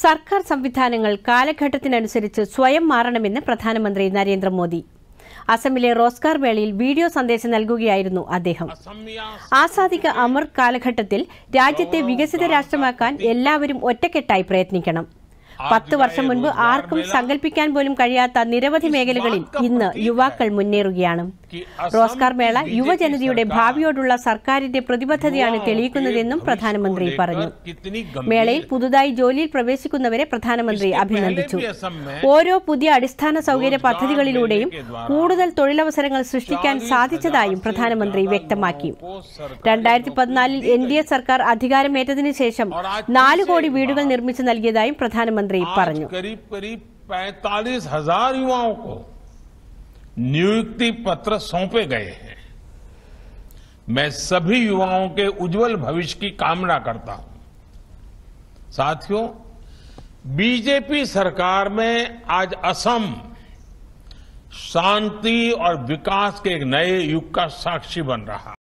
സർക്കാർ സംവിധാനങ്ങൾ കാലഘട്ടത്തിനനുസരിച്ച് സ്വയം മാറണമെന്ന് പ്രധാനമന്ത്രി നരേന്ദ്രമോദി അസമിലെ റോസ്കാർ വേളയിൽ വീഡിയോ സന്ദേശം നൽകുകയായിരുന്നു അദ്ദേഹം ആസാദിക അമർ കാലഘട്ടത്തിൽ രാജ്യത്തെ വികസിത രാഷ്ട്രമാക്കാൻ എല്ലാവരും ഒറ്റക്കെട്ടായി പ്രയത്നിക്കണം പത്ത് വർഷം മുൻപ് ആർക്കും സങ്കല്പിക്കാൻ പോലും കഴിയാത്ത നിരവധി മേഖലകളിൽ ഇന്ന് യുവാക്കൾ മുന്നേറുകയാണ് റോസ്കാർ മേള യുവജനതയുടെ ഭാവിയോടുള്ള സർക്കാരിന്റെ പ്രതിബദ്ധതയാണ് തെളിയിക്കുന്നതെന്നും പ്രധാനമന്ത്രി പറഞ്ഞു മേളയിൽ പുതുതായി ജോലിയിൽ പ്രവേശിക്കുന്നവരെ പ്രധാനമന്ത്രി അഭിനന്ദിച്ചു ഓരോ പുതിയ അടിസ്ഥാന സൗകര്യ പദ്ധതികളിലൂടെയും കൂടുതൽ തൊഴിലവസരങ്ങൾ സൃഷ്ടിക്കാൻ സാധിച്ചതായും പ്രധാനമന്ത്രി വ്യക്തമാക്കി രണ്ടായിരത്തി പതിനാലിൽ എൻ ഡി എ സർക്കാർ അധികാരമേറ്റതിനു ശേഷം നാല് കോടി വീടുകൾ നിർമ്മിച്ചു നൽകിയതായും പ്രധാനമന്ത്രി പറഞ്ഞു नियुक्ति पत्र सौंपे गए हैं मैं सभी युवाओं के उज्जवल भविष्य की कामना करता हूं साथियों बीजेपी सरकार में आज असम शांति और विकास के एक नए युग का साक्षी बन रहा है